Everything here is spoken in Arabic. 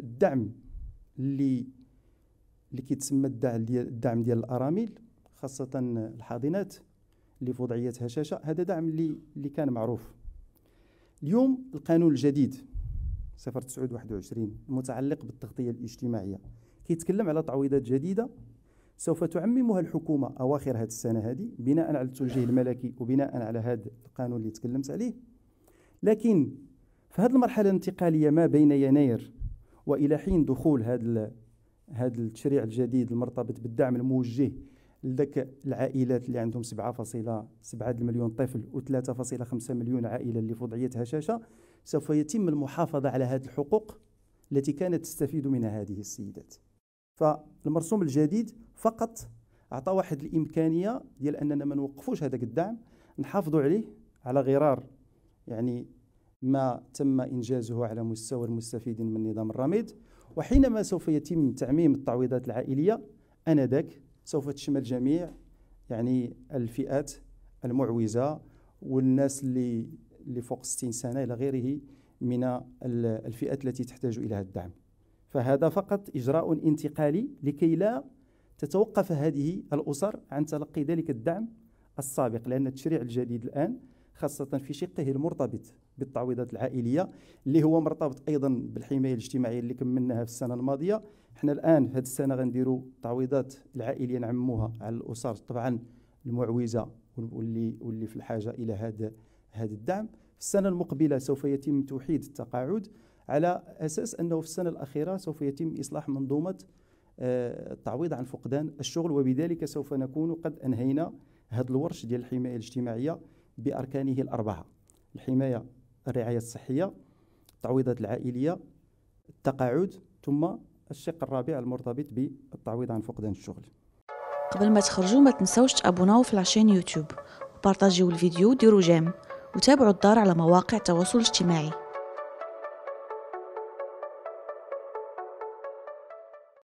الدعم اللي اللي كيتسمى الدعم ديال الدعم ديال الارامل خاصه الحاضنات اللي في وضعيه هشاشه هذا دعم اللي اللي كان معروف اليوم القانون الجديد 0921 المتعلق بالتغطيه الاجتماعيه كيتكلم على تعويضات جديده سوف تعممها الحكومه اواخر هذه السنه هذه بناء على التوجيه الملكي وبناء على هذا القانون اللي تكلمت عليه لكن في هذه المرحلة الانتقالية ما بين يناير وإلى حين دخول هذا هذا التشريع الجديد المرتبط بالدعم الموجه لذاك العائلات اللي عندهم 7.7 مليون طفل و3.5 مليون عائلة اللي في وضعية هشاشة سوف يتم المحافظة على هذه الحقوق التي كانت تستفيد منها هذه السيدات فالمرسوم الجديد فقط أعطى واحد الإمكانية ديال أننا ما نوقفوش هذاك الدعم نحافظوا عليه على غرار يعني ما تم إنجازه على مستوى المستفيدين من نظام الرميد وحينما سوف يتم تعميم التعويضات العائلية أنذاك سوف تشمل جميع يعني الفئات المعوزة والناس اللي اللي فوق 60 سنة إلى غيره من الفئات التي تحتاج إلى هذا الدعم فهذا فقط إجراء انتقالي لكي لا تتوقف هذه الأسر عن تلقي ذلك الدعم السابق لأن التشريع الجديد الآن خاصة في شقه المرتبط بالتعويضات العائلية اللي هو مرتبط أيضا بالحماية الاجتماعية اللي كملناها في السنة الماضية حنا الآن هذه السنة غنديروا التعويضات العائلية نعموها على الأسر طبعا المعوزة واللي واللي في الحاجة إلى هذا هذا الدعم في السنة المقبلة سوف يتم توحيد التقاعد على أساس أنه في السنة الأخيرة سوف يتم إصلاح منظومة آه، التعويض عن فقدان الشغل وبذلك سوف نكون قد أنهينا هذا الورش ديال الحماية الاجتماعية بأركانه الأربعة الحماية الرعاية الصحية التعويضات العائلية التقاعد ثم الشق الرابع المرتبط بالتعويض عن فقدان الشغل قبل ما تخرجوا ما تنسوش تابوناو في لاشين يوتيوب وبارطاجيو الفيديو وديروا جيم وتابعوا الدار على مواقع التواصل الاجتماعي